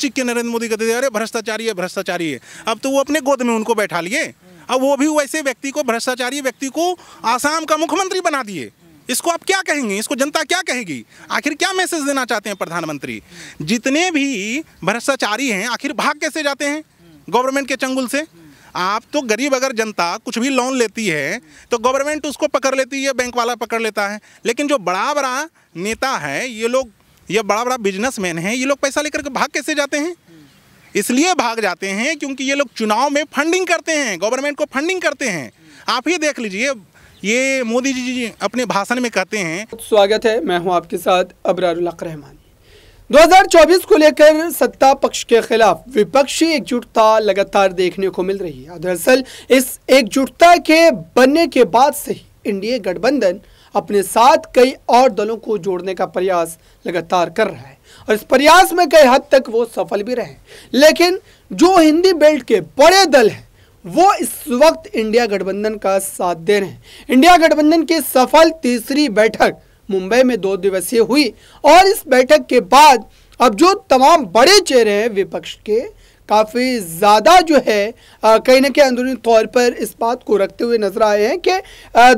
चिक्के नरेंद्र मोदी कहते थे अरे भ्रष्टाचारी है भ्रष्टाचारी है अब तो वो अपने गोद में उनको बैठा लिए अब वो भी वैसे व्यक्ति को भ्रष्टाचारी व्यक्ति को आसाम का मुख्यमंत्री बना दिए इसको आप क्या कहेंगे इसको जनता क्या कहेगी आखिर क्या मैसेज देना चाहते हैं प्रधानमंत्री जितने भी भ्रष्टाचारी हैं आखिर भाग कैसे जाते हैं गवर्नमेंट के चंगुल से आप तो गरीब अगर जनता कुछ भी लोन लेती है तो गवर्नमेंट उसको पकड़ लेती है बैंक वाला पकड़ लेता है लेकिन जो बड़ा बड़ा नेता है ये लोग ये बड़ा बड़ा बिजनेसमैन हैं ये लोग पैसा लेकर के भाग कैसे जाते हैं इसलिए भाग जाते हैं क्योंकि ये लोग चुनाव में फंडिंग करते हैं गवर्नमेंट को फंडिंग करते हैं आप ही देख लीजिए ये मोदी जी अपने भाषण में कहते हैं स्वागत है मैं हूँ आपके साथ अबरारक रहमान 2024 को लेकर सत्ता पक्ष के खिलाफ विपक्षी एकजुटता लगातार देखने को मिल रही है दरअसल इस एकजुटता के बनने के बाद से ही एनडीए गठबंधन अपने साथ कई और दलों को जोड़ने का प्रयास लगातार कर रहा है और इस प्रयास में कई हद तक वो सफल भी रहे लेकिन जो हिंदी बेल्ट के बड़े दल हैं वो इस वक्त इंडिया गठबंधन का साथ दे रहे हैं इंडिया गठबंधन की सफल तीसरी बैठक मुंबई में दो दिवसीय हुई और इस बैठक के बाद अब जो तमाम बड़े चेहरे हैं विपक्ष के काफ़ी ज़्यादा जो है कहीं ना कहीं अंदरूनी तौर पर इस बात को रखते हुए नजर आए हैं कि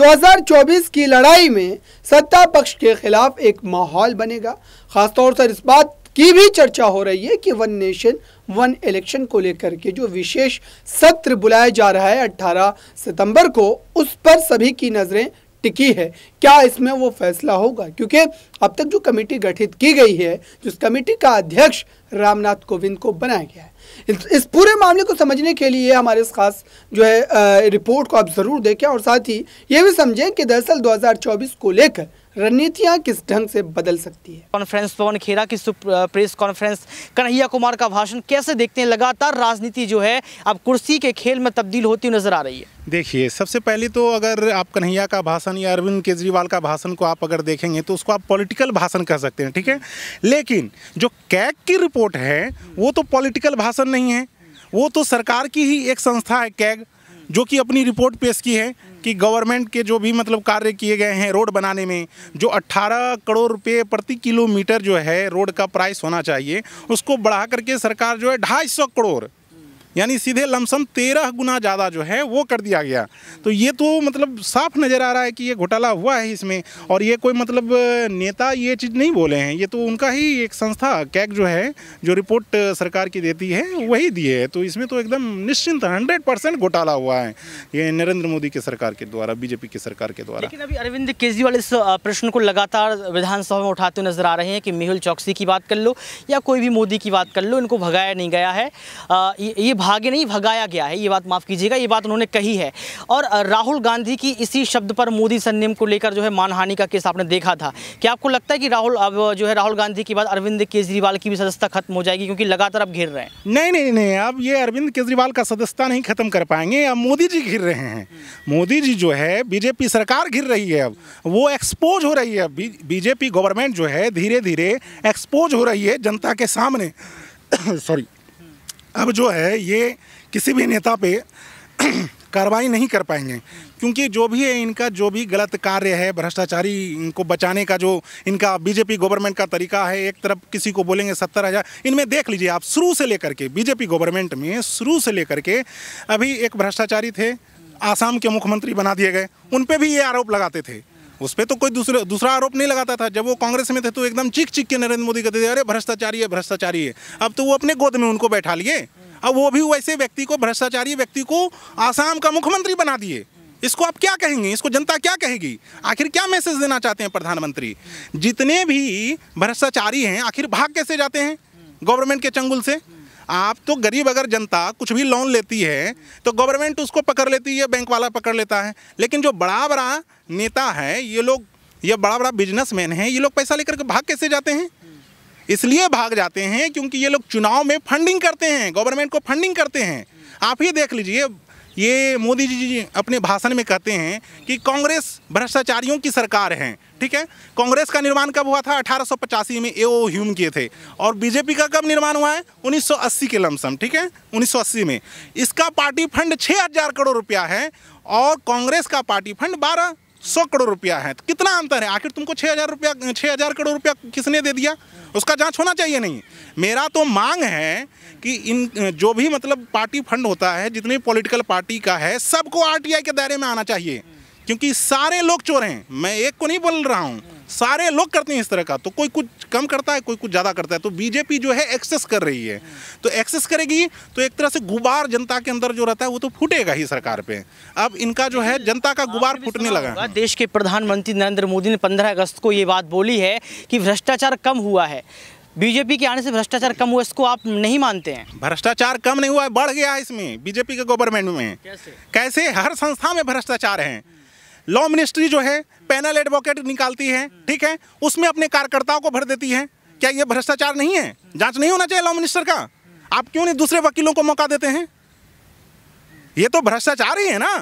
2024 की लड़ाई में सत्ता पक्ष के खिलाफ एक माहौल बनेगा ख़ासतौर पर इस बात की भी चर्चा हो रही है कि वन नेशन वन इलेक्शन को लेकर के जो विशेष सत्र बुलाया जा रहा है 18 सितंबर को उस पर सभी की नज़रें टिकी है क्या इसमें वो फैसला होगा क्योंकि अब तक जो कमेटी गठित की गई है जिस कमेटी का अध्यक्ष रामनाथ कोविंद को बनाया गया है इस पूरे मामले को समझने के लिए हमारे इस खास जो है रिपोर्ट को आप ज़रूर देखें और साथ ही ये भी समझें कि दरअसल 2024 को लेकर रणनीतियां किस ढंग से बदल सकती है कॉन्फ्रेंस पवन खेरा की प्रेस कॉन्फ्रेंस कन्हैया कुमार का भाषण कैसे देखते हैं लगातार राजनीति जो है अब कुर्सी के खेल में तब्दील होती नजर आ रही है देखिए सबसे पहले तो अगर आप कन्हैया का भाषण या अरविंद केजरीवाल का भाषण को आप अगर देखेंगे तो उसको आप पॉलिटिकल भाषण कह सकते हैं ठीक है लेकिन जो कैग की रिपोर्ट है वो तो पॉलिटिकल भाषण नहीं है वो तो सरकार की ही एक संस्था है कैग जो कि अपनी रिपोर्ट पेश की है कि गवर्नमेंट के जो भी मतलब कार्य किए गए हैं रोड बनाने में जो 18 करोड़ रुपए प्रति किलोमीटर जो है रोड का प्राइस होना चाहिए उसको बढ़ा करके सरकार जो है ढाई करोड़ यानी सीधे लमसम तेरह गुना ज़्यादा जो है वो कर दिया गया तो ये तो मतलब साफ नज़र आ रहा है कि ये घोटाला हुआ है इसमें और ये कोई मतलब नेता ये चीज़ नहीं बोले हैं ये तो उनका ही एक संस्था कैक जो है जो रिपोर्ट सरकार की देती है वही दिए है तो इसमें तो एकदम निश्चिंत हंड्रेड परसेंट घोटाला हुआ है ये नरेंद्र मोदी की सरकार के द्वारा बीजेपी की सरकार के द्वारा लेकिन अभी अरविंद केजरीवाल इस प्रश्न को लगातार विधानसभा में उठाते नजर आ रहे हैं कि मेहुल चौकसी की बात कर लो या कोई भी मोदी की बात कर लो इनको भगाया नहीं गया है ये भागे नहीं भगाया गया है ये बात माफ़ कीजिएगा ये बात उन्होंने कही है और राहुल गांधी की इसी शब्द पर मोदी संयम को लेकर जो है मानहानि का केस आपने देखा था क्या आपको लगता है कि राहुल अब जो है राहुल गांधी की बात अरविंद केजरीवाल की भी सदस्यता खत्म हो जाएगी क्योंकि लगातार अब घिर रहे हैं नहीं नहीं नहीं अब ये अरविंद केजरीवाल का सदस्यता नहीं खत्म कर पाएंगे अब मोदी जी घिर रहे हैं मोदी जी जो है बीजेपी सरकार घिर रही है अब वो एक्सपोज हो रही है अब बीजेपी गवर्नमेंट जो है धीरे धीरे एक्सपोज हो रही है जनता के सामने सॉरी अब जो है ये किसी भी नेता पे कार्रवाई नहीं कर पाएंगे क्योंकि जो भी है इनका जो भी गलत कार्य है भ्रष्टाचारी इनको बचाने का जो इनका बीजेपी गवर्नमेंट का तरीका है एक तरफ किसी को बोलेंगे सत्तर हज़ार इनमें देख लीजिए आप शुरू से लेकर के बीजेपी गवर्नमेंट में शुरू से लेकर के अभी एक भ्रष्टाचारी थे आसाम के मुख्यमंत्री बना दिए गए उन पर भी ये आरोप लगाते थे उस पर तो कोई दूसरे दूसरा आरोप नहीं लगाता था जब वो कांग्रेस में थे तो एकदम चिक चिक के नरेंद्र मोदी कहते थे अरे भ्रष्टाचारी है भ्रष्टाचारी है अब तो वो अपने गोद में उनको बैठा लिए अब वो भी वैसे व्यक्ति को भ्रष्टाचारी व्यक्ति को आसाम का मुख्यमंत्री बना दिए इसको आप क्या कहेंगे इसको जनता क्या कहेगी आखिर क्या मैसेज देना चाहते हैं प्रधानमंत्री जितने भी भ्रष्टाचारी हैं आखिर भाग कैसे जाते हैं गवर्नमेंट के चंगुल से आप तो गरीब अगर जनता कुछ भी लोन लेती है तो गवर्नमेंट उसको पकड़ लेती है बैंक वाला पकड़ लेता है लेकिन जो बड़ा बड़ा नेता हैं ये लोग ये बड़ा बड़ा बिजनेसमैन हैं ये लोग पैसा लेकर के भाग कैसे जाते हैं इसलिए भाग जाते हैं क्योंकि ये लोग चुनाव में फंडिंग करते हैं गवर्नमेंट को फंडिंग करते हैं आप ही देख लीजिए ये मोदी जी जी अपने भाषण में कहते हैं कि कांग्रेस भ्रष्टाचारियों की सरकार है ठीक है कांग्रेस का निर्माण कब हुआ था अठारह में ए ओ ह्यूम किए थे और बीजेपी का कब निर्माण हुआ है 1980 के लमसम ठीक है 1980 में इसका पार्टी फंड 6000 करोड़ रुपया है और कांग्रेस का पार्टी फंड बारह सौ करोड़ रुपया है तो कितना अंतर है आखिर तुमको छः हज़ार रुपया छः हज़ार करोड़ रुपया किसने दे दिया उसका जांच होना चाहिए नहीं मेरा तो मांग है कि इन जो भी मतलब पार्टी फंड होता है जितने पॉलिटिकल पार्टी का है सबको आरटीआई के दायरे में आना चाहिए क्योंकि सारे लोग चोर हैं मैं एक को नहीं बोल रहा हूँ सारे लोग करते हैं इस तरह का तो कोई कुछ कम करता है कोई कुछ ज़्यादा करता है तो बीजेपी जो है एक्सेस कर रही है तो एक्सेस करेगी तो एक तरह से गुबार जनता के अंदर जो रहता है वो तो फूटेगा ही सरकार पे अब इनका जो है जनता का गुबार फूटने लगा देश के प्रधानमंत्री नरेंद्र मोदी ने पंद्रह अगस्त को ये बात बोली है कि भ्रष्टाचार कम हुआ है बीजेपी के आने से भ्रष्टाचार कम हुआ इसको आप नहीं मानते हैं भ्रष्टाचार कम नहीं हुआ है बढ़ गया है इसमें बीजेपी के गवर्नमेंट में कैसे कैसे हर संस्था में भ्रष्टाचार है लॉ मिनिस्ट्री जो है पैनल एडवोकेट निकालती है ठीक है उसमें अपने कार्यकर्ताओं को भर देती है क्या ये भ्रष्टाचार नहीं है जांच नहीं होना चाहिए लॉ मिनिस्टर का आप क्यों नहीं दूसरे वकीलों को मौका देते हैं ये तो भ्रष्टाचार ही है ना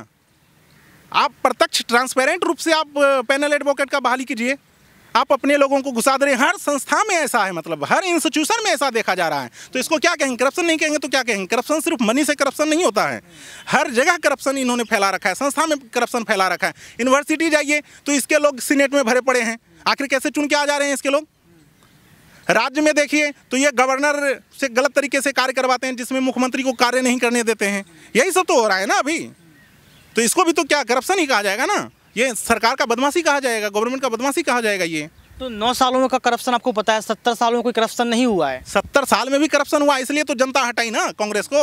आप प्रत्यक्ष ट्रांसपेरेंट रूप से आप पैनल एडवोकेट का बहाली कीजिए आप अपने लोगों को घुसा दे रहे हैं हर संस्था में ऐसा है मतलब हर इंस्टीट्यूशन में ऐसा देखा जा रहा है तो इसको क्या कहेंगे करप्शन नहीं कहेंगे तो क्या कहेंगे करप्शन सिर्फ मनी से करप्शन नहीं होता है हर जगह करप्शन इन्होंने फैला रखा है संस्था में करप्शन फैला रखा है यूनिवर्सिटी जाइए तो इसके लोग सीनेट में भरे पड़े हैं आखिर कैसे चुन के आ जा रहे हैं इसके लोग राज्य में देखिए तो ये गवर्नर से गलत तरीके से कार्य करवाते हैं जिसमें मुख्यमंत्री को कार्य नहीं करने देते हैं यही सब तो हो रहा है ना अभी तो इसको भी तो क्या करप्शन ही कहा जाएगा ना ये सरकार का बदमाशी कहा जाएगा गवर्नमेंट का बदमाशी कहा जाएगा ये तो नौ सालों में का करप्शन आपको पता है सत्तर सालों में कोई करप्शन नहीं हुआ है सत्तर साल में भी करप्शन हुआ इसलिए तो जनता हटाई ना कांग्रेस को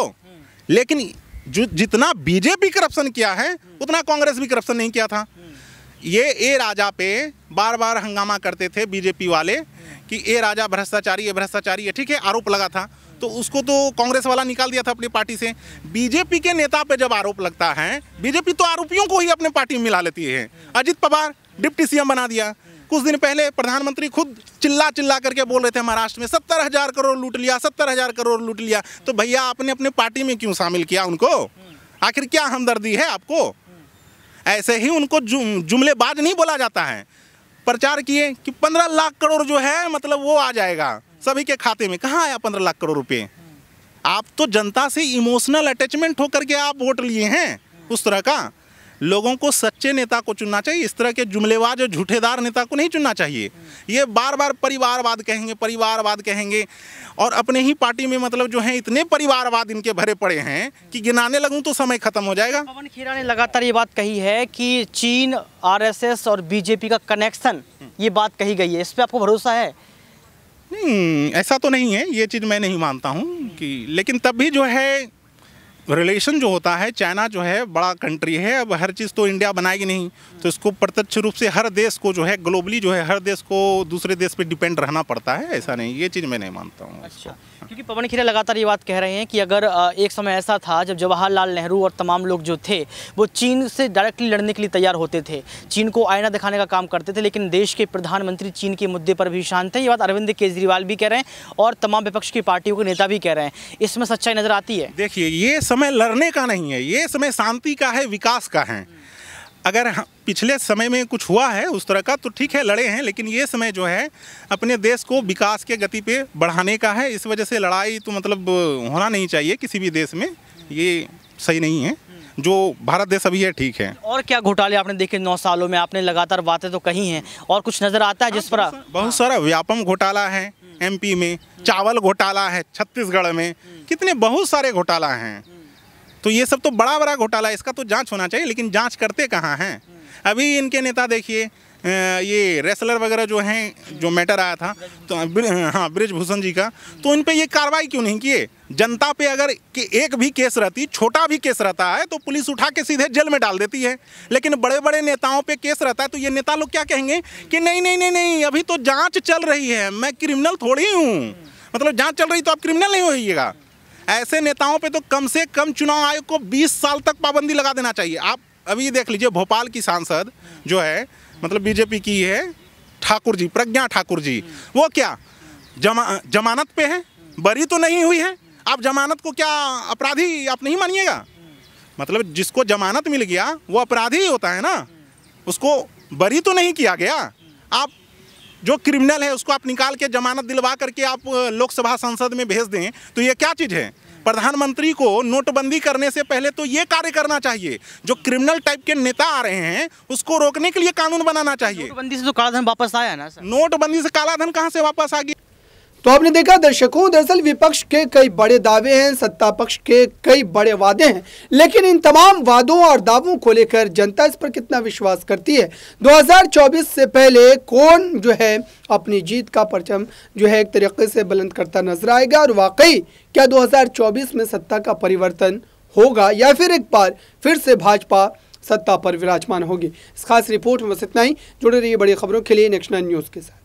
लेकिन जो जितना बीजेपी करप्शन किया है उतना कांग्रेस भी करप्शन नहीं किया था ये ए राजा पे बार बार हंगामा करते थे बीजेपी वाले कि ए राजा भ्रष्टाचारी ये भ्रष्टाचारी है ठीक है आरोप लगा था तो उसको तो कांग्रेस वाला निकाल दिया था अपनी पार्टी से बीजेपी के नेता पे जब आरोप लगता है बीजेपी तो आरोपियों को ही अपने पार्टी में मिला लेती है अजित पवार डिप्टी सीएम बना दिया कुछ दिन पहले प्रधानमंत्री खुद चिल्ला चिल्ला करके बोल रहे थे महाराष्ट्र में सत्तर हजार करोड़ लूट लिया सत्तर हजार करोड़ लूट लिया तो भैया आपने अपने पार्टी में क्यों शामिल किया उनको आखिर क्या हमदर्दी है आपको ऐसे ही उनको जुम, जुमलेबाज नहीं बोला जाता है प्रचार किए कि पंद्रह लाख करोड़ जो है मतलब वो आ जाएगा सभी के खाते में कहाँ आया पंद्रह लाख करोड़ रुपये आप तो जनता से इमोशनल अटैचमेंट होकर के आप वोट लिए हैं उस तरह का लोगों को सच्चे नेता को चुनना चाहिए इस तरह के जुमलेबाज और झूठेदार नेता को नहीं चुनना चाहिए ये बार बार परिवारवाद कहेंगे परिवारवाद कहेंगे और अपने ही पार्टी में मतलब जो है इतने परिवारवाद इनके भरे पड़े हैं कि गिनाने लगूँ तो समय खत्म हो जाएगा पवन खेरा ने लगातार ये बात कही है कि चीन आर और बीजेपी का कनेक्शन ये बात कही गई है इस पर आपको भरोसा है नहीं हम्म, ऐसा तो नहीं है ये चीज़ मैं नहीं मानता हूँ कि लेकिन तब भी जो है रिलेशन जो होता है चाइना जो है बड़ा कंट्री है अब हर चीज़ तो इंडिया बनाएगी नहीं तो इसको प्रत्यक्ष रूप से हर देश को जो है ग्लोबली जो है हर देश को दूसरे देश पे डिपेंड रहना पड़ता है ऐसा नहीं ये चीज़ मैं नहीं मानता हूँ अच्छा क्योंकि पवन खेरा लगातार ये बात कह रहे हैं कि अगर एक समय ऐसा था जब जवाहरलाल नेहरू और तमाम लोग जो थे वो चीन से डायरेक्टली लड़ने के लिए तैयार होते थे चीन को आईना दिखाने का काम करते थे लेकिन देश के प्रधानमंत्री चीन के मुद्दे पर भी शांत है ये बात अरविंद केजरीवाल भी कह रहे हैं और तमाम विपक्ष की पार्टियों के नेता भी कह रहे हैं इसमें सच्चाई नज़र आती है देखिए ये समय लड़ने का नहीं है ये समय शांति का है विकास का है अगर पिछले समय में कुछ हुआ है उस तरह का तो ठीक है लड़े हैं लेकिन ये समय जो है अपने देश को विकास के गति पे बढ़ाने का है इस वजह से लड़ाई तो मतलब होना नहीं चाहिए किसी भी देश में ये सही नहीं है जो भारत देश अभी है ठीक है और क्या घोटाले आपने देखे नौ सालों में आपने लगातार बातें तो कही हैं और कुछ नज़र आता है जिस हाँ, पर बहुत सारा व्यापम घोटाला है एमपी में चावल घोटाला है छत्तीसगढ़ में कितने बहुत सारे घोटाला हैं तो ये सब तो बड़ा बड़ा घोटाला इसका तो जांच होना चाहिए लेकिन जांच करते कहाँ हैं अभी इनके नेता देखिए ये रेसलर वगैरह जो हैं जो मैटर आया था तो ब्र, हाँ ब्रिजभूषण जी का तो इन पर ये कार्रवाई क्यों नहीं किए जनता पे अगर कि एक भी केस रहती छोटा भी केस रहता है तो पुलिस उठा के सीधे जेल में डाल देती है लेकिन बड़े बड़े नेताओं पे केस रहता है तो ये नेता लोग क्या कहेंगे कि नहीं नहीं नहीं नहीं अभी तो जाँच चल रही है मैं क्रिमिनल थोड़ी हूँ मतलब जाँच चल रही तो आप क्रिमिनल नहीं होइएगा ऐसे नेताओं पे तो कम से कम चुनाव आयोग को 20 साल तक पाबंदी लगा देना चाहिए आप अभी देख लीजिए भोपाल की सांसद जो है मतलब बीजेपी की है ठाकुर जी प्रज्ञा ठाकुर जी वो क्या जमा जमानत पे है बरी तो नहीं हुई है आप जमानत को क्या अपराधी आप नहीं मानिएगा मतलब जिसको जमानत मिल गया वो अपराधी होता है ना उसको बरी तो नहीं किया गया आप जो क्रिमिनल है उसको आप निकाल के जमानत दिलवा करके आप लोकसभा संसद में भेज दें तो ये क्या चीज़ है प्रधानमंत्री को नोटबंदी करने से पहले तो ये कार्य करना चाहिए जो क्रिमिनल टाइप के नेता आ रहे हैं उसको रोकने के लिए कानून बनाना चाहिए नोटबंदी से तो कालाधन वापस आया ना सर नोटबंदी से कालाधन कहाँ से वापस आ गया तो आपने देखा दर्शकों दरअसल विपक्ष के कई बड़े दावे हैं सत्ता पक्ष के कई बड़े वादे हैं लेकिन इन तमाम वादों और दावों को लेकर जनता इस पर कितना विश्वास करती है 2024 से पहले कौन जो है अपनी जीत का परचम जो है एक तरीके से बुलंद करता नजर आएगा और वाकई क्या 2024 में सत्ता का परिवर्तन होगा या फिर एक बार फिर से भाजपा सत्ता पर विराजमान होगी इस खास रिपोर्ट में बस इतना ही जुड़े रही बड़ी खबरों के लिए नेक्स्ट न्यूज़ के साथ